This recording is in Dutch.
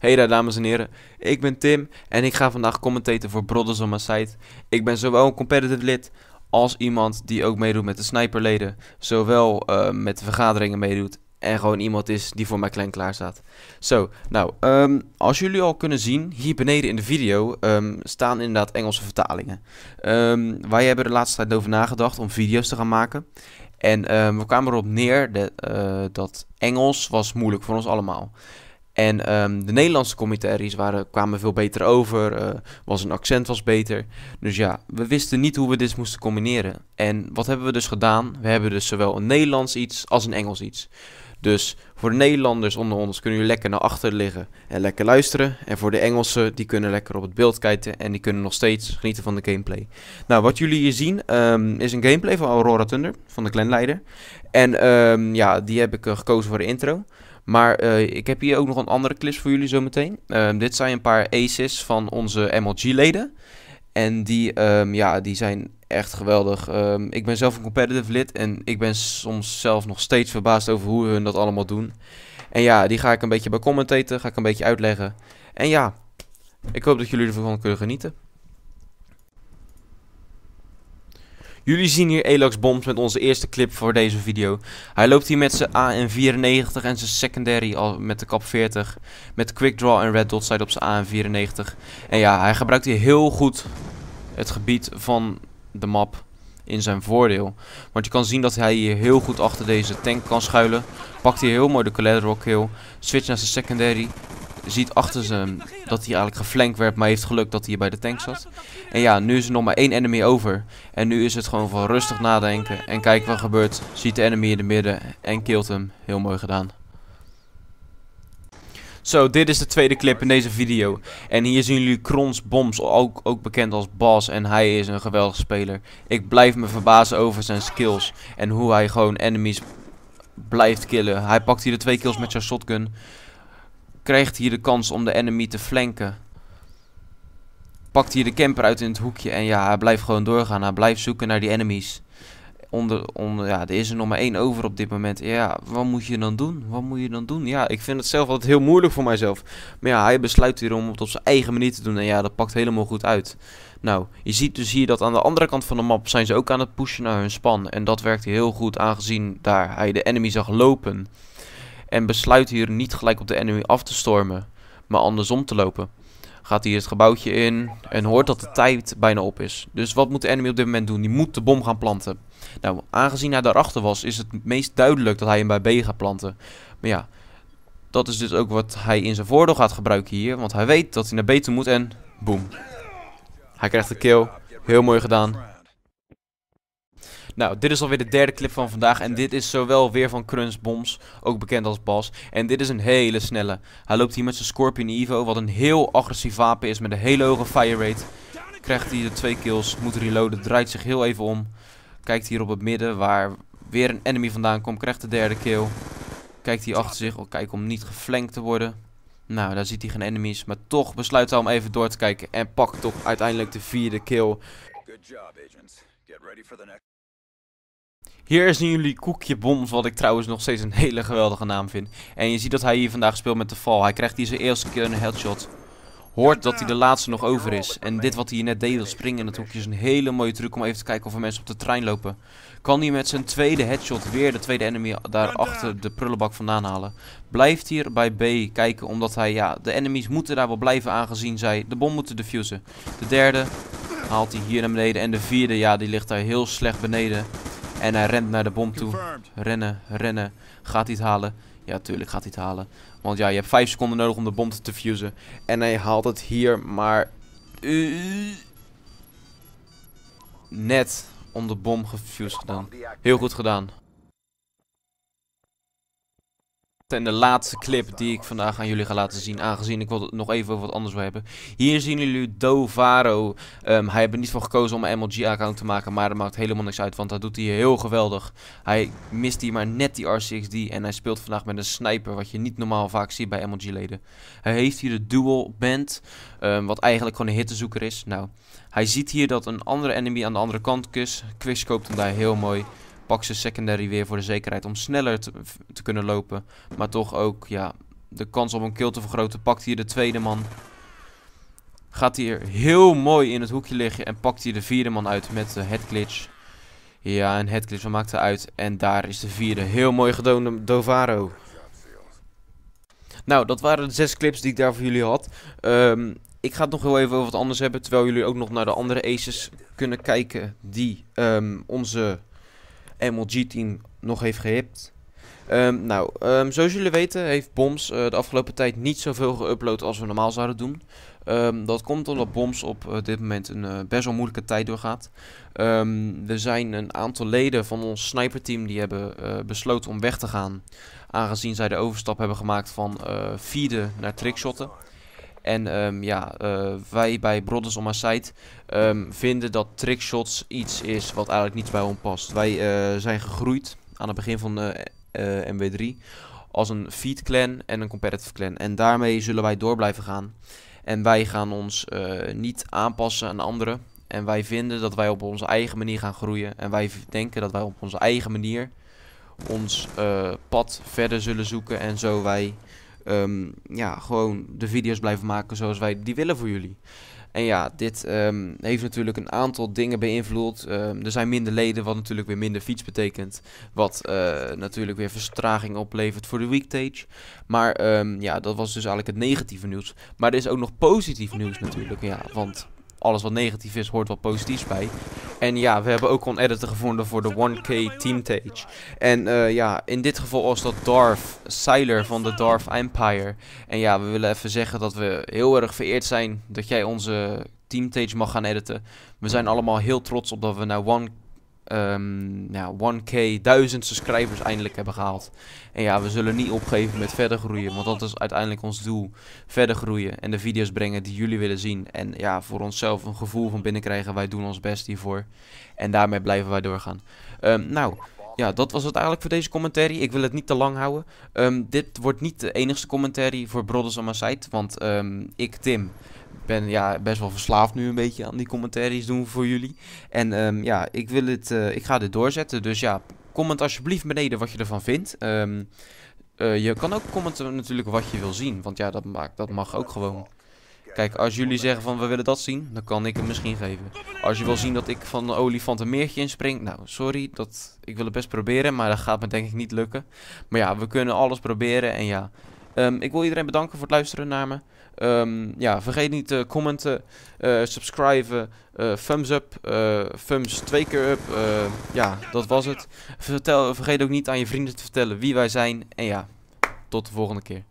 Hey daar dames en heren, ik ben Tim en ik ga vandaag commentaten voor Brothers on my site. Ik ben zowel een competitive lid als iemand die ook meedoet met de sniperleden. Zowel eh, met de vergaderingen meedoet en gewoon iemand is die voor mijn clan klaar staat. Zo, nou, ehm, als jullie al kunnen zien, hier beneden in de video ehm, staan inderdaad Engelse vertalingen. Ehm, wij hebben de laatste tijd over nagedacht om video's te gaan maken. En we kwamen erop neer dat, uh, eh, dat Engels was moeilijk voor ons allemaal. En ehm, de Nederlandse commentaries waren, kwamen veel beter over, uh, was een accent was beter. Dus ja, we wisten niet hoe we dit moesten combineren. En wat hebben we dus gedaan? We hebben dus zowel een Nederlands iets als een Engels iets. Dus voor de Nederlanders onder ons kunnen jullie lekker naar achter liggen en lekker luisteren. En voor de Engelsen, die kunnen lekker op het beeld kijken en die kunnen nog steeds genieten van de gameplay. Nou, wat jullie hier zien ehm, is een gameplay van Aurora Thunder, van de clanleider. En ehm, ja, die heb ik eh, gekozen voor de intro. Maar eh, ik heb hier ook nog een andere clips voor jullie zometeen. Ehm, dit zijn een paar aces van onze MLG-leden. En die, ehm, ja, die zijn echt geweldig. Ehm, ik ben zelf een competitive lid en ik ben soms zelf nog steeds verbaasd over hoe hun dat allemaal doen. En ja, die ga ik een beetje bij commentaten, ga ik een beetje uitleggen. En ja, ik hoop dat jullie ervan kunnen genieten. Jullie zien hier Elox Bombs met onze eerste clip voor deze video. Hij loopt hier met zijn AN94 en zijn secondary al met de kap 40. Met quick draw en red dot side op zijn AN94. En ja, hij gebruikt hier heel goed het gebied van de map in zijn voordeel. Want je kan zien dat hij hier heel goed achter deze tank kan schuilen. Pakt hier heel mooi de collateral kill. Switch naar zijn secondary ziet achter ze dat hij eigenlijk geflankt werd, maar heeft geluk dat hij bij de tank zat. En ja, nu is er nog maar één enemy over. En nu is het gewoon van rustig nadenken en kijken wat gebeurt. Ziet de enemy in de midden en kilt hem. Heel mooi gedaan. Zo, dit is de tweede clip in deze video. En hier zien jullie Krons bombs, ook, ook bekend als Bas. En hij is een geweldig speler. Ik blijf me verbazen over zijn skills. En hoe hij gewoon enemies blijft killen. Hij pakt hier de twee kills met zijn shotgun krijgt hier de kans om de enemy te flanken. Pakt hier de camper uit in het hoekje. En ja, hij blijft gewoon doorgaan. Hij blijft zoeken naar die enemies. Onder, onder, ja, er is er nog maar één over op dit moment. Ja, wat moet je dan doen? Wat moet je dan doen? Ja, ik vind het zelf altijd heel moeilijk voor mijzelf. Maar ja, hij besluit hier om het op zijn eigen manier te doen. En ja, dat pakt helemaal goed uit. Nou, je ziet dus hier dat aan de andere kant van de map zijn ze ook aan het pushen naar hun span. En dat werkt heel goed aangezien daar hij de enemy zag lopen en besluit hier niet gelijk op de enemy af te stormen, maar andersom te lopen. Gaat hier het gebouwtje in en hoort dat de tijd bijna op is. Dus wat moet de enemy op dit moment doen? Die moet de bom gaan planten. Nou, aangezien hij daarachter was, is het meest duidelijk dat hij hem bij B gaat planten. Maar ja, dat is dus ook wat hij in zijn voordeel gaat gebruiken hier. Want hij weet dat hij naar B toe moet en boom. Hij krijgt de kill. Heel mooi gedaan. Nou, dit is alweer de derde clip van vandaag. En dit is zowel weer van Crunch Bombs, ook bekend als Bas. En dit is een hele snelle. Hij loopt hier met zijn Scorpion Evo, wat een heel agressief wapen is met een hele hoge fire rate. Krijgt hij de twee kills, moet reloaden, draait zich heel even om. Kijkt hier op het midden, waar weer een enemy vandaan komt, krijgt de derde kill. Kijkt hier achter zich, oh, kijk om niet geflankt te worden. Nou, daar ziet hij geen enemies, maar toch besluit hij om even door te kijken. En pakt toch uiteindelijk de vierde kill. Good job, agents. Get ready for the next. Hier is nu jullie koekje bom, wat ik trouwens nog steeds een hele geweldige naam vind. En je ziet dat hij hier vandaag speelt met de val. Hij krijgt hier zijn eerste keer een headshot. Hoort dat hij de laatste nog over is. En dit wat hij hier net deed, dat springen in het hoekje, is een hele mooie truc om even te kijken of er mensen op de trein lopen. Kan hij met zijn tweede headshot weer de tweede enemy daarachter de prullenbak vandaan halen. Blijft hier bij B kijken, omdat hij, ja, de enemies moeten daar wel blijven aangezien zij de bom moeten defusen. De derde haalt hij hier naar beneden. En de vierde, ja, die ligt daar heel slecht beneden. En hij rent naar de bom toe. Rennen, rennen. Gaat hij het halen? Ja, tuurlijk gaat hij het halen. Want ja, je hebt 5 seconden nodig om de bom te fusen. En hij haalt het hier, maar... net om de bom gefused gedaan. Heel goed gedaan. En de laatste clip die ik vandaag aan jullie ga laten zien, aangezien ik wil het nog even over wat anders wil hebben. Hier zien jullie Dovaro. Ehm, hij heeft er niet voor gekozen om een MLG-account te maken, maar dat maakt helemaal niks uit, want dat doet hij heel geweldig. Hij mist hier maar net die R6D, en hij speelt vandaag met een sniper, wat je niet normaal vaak ziet bij MLG-leden. Hij heeft hier de dual band, ehm, wat eigenlijk gewoon een hittezoeker is. Nou, hij ziet hier dat een andere enemy aan de andere kant kus. Quickscoopt hem daar heel mooi pak ze secondary weer voor de zekerheid om sneller te, kunnen lopen. Maar toch ook, ja, de kans om een kill te vergroten. Pakt hier de tweede man. Gaat hier heel mooi in het hoekje liggen. En pakt hier de vierde man uit met de headglitch. Ja, een headglitch maakt eruit. uit. En daar is de vierde. Heel mooi gedone Dovaro. Nou, dat waren de zes clips die ik daar voor jullie had. Ehm, ik ga het nog heel even over wat anders hebben. Terwijl jullie ook nog naar de andere aces kunnen kijken die ehm, onze MLG-team nog heeft gehipt. Ehm, nou, ehm, zoals jullie weten heeft Boms eh, de afgelopen tijd niet zoveel geüpload als we normaal zouden doen. Ehm, dat komt omdat Boms op eh, dit moment een eh, best wel moeilijke tijd doorgaat. er zijn een aantal leden van ons sniperteam die hebben besloten om weg te gaan. Aangezien zij de overstap hebben gemaakt van feeden naar trickshotten. En ehm, ja, eh, wij bij Brothers on My Side ehm, vinden dat trickshots iets is wat eigenlijk niet bij ons past. Wij eh, zijn gegroeid aan het begin van eh, de MW3 als een feed clan en een competitive clan. En daarmee zullen wij door blijven gaan. En wij gaan ons niet aanpassen aan anderen. En wij vinden dat wij op onze eigen manier gaan groeien. En wij denken dat wij op onze eigen manier ons pad verder zullen zoeken. En zo wij Ehm, ja, gewoon de video's blijven maken zoals wij die willen voor jullie. En ja, dit ehm, heeft natuurlijk een aantal dingen beïnvloed. Ehm, er zijn minder leden, wat natuurlijk weer minder fiets betekent. Wat eh, natuurlijk weer vertraging oplevert voor de weektage. Maar ja, dat was dus eigenlijk het negatieve nieuws. Maar er is ook nog positief nieuws natuurlijk. Ja, want alles wat negatief is, hoort wat positiefs bij. En ja, we hebben ook een editor gevonden voor de 1K Team En eh, ja, in dit geval was dat Darth Seiler van de Darth Empire. En ja, we willen even zeggen dat we heel erg vereerd zijn dat jij onze Team mag gaan editen. We zijn allemaal heel trots op dat we naar nou 1K Ehm, ja, 1k, 1000 subscribers eindelijk hebben gehaald. En ja, we zullen niet opgeven met verder groeien, want dat is uiteindelijk ons doel. Verder groeien en de video's brengen die jullie willen zien. En ja, voor onszelf een gevoel van binnenkrijgen, wij doen ons best hiervoor. En daarmee blijven wij doorgaan. Ehm, nou, ja, dat was het eigenlijk voor deze commentary. Ik wil het niet te lang houden. Ehm, dit wordt niet de enigste commentary voor Brothers on my site. Want ehm, ik, Tim, ben ja, best wel verslaafd nu een beetje aan die commentaries doen voor jullie. En ehm, ja, ik, wil het, eh, ik ga dit doorzetten. Dus ja, comment alsjeblieft beneden wat je ervan vindt. Eh, je kan ook commenten natuurlijk wat je wil zien. Want ja, dat, maakt, dat mag ook gewoon. Kijk, als jullie zeggen van we willen dat zien, dan kan ik hem misschien geven. Als je wil zien dat ik van de olifant een meertje inspring, nou sorry, dat, ik wil het best proberen, maar dat gaat me denk ik niet lukken. Maar ja, we kunnen alles proberen en ja. Ehm, ik wil iedereen bedanken voor het luisteren naar me. Ehm, ja, vergeet niet te commenten, eh, subscriben, eh, thumbs up, eh, thumbs twee keer up. ja, dat was het. Vertel, vergeet ook niet aan je vrienden te vertellen wie wij zijn. En ja, tot de volgende keer.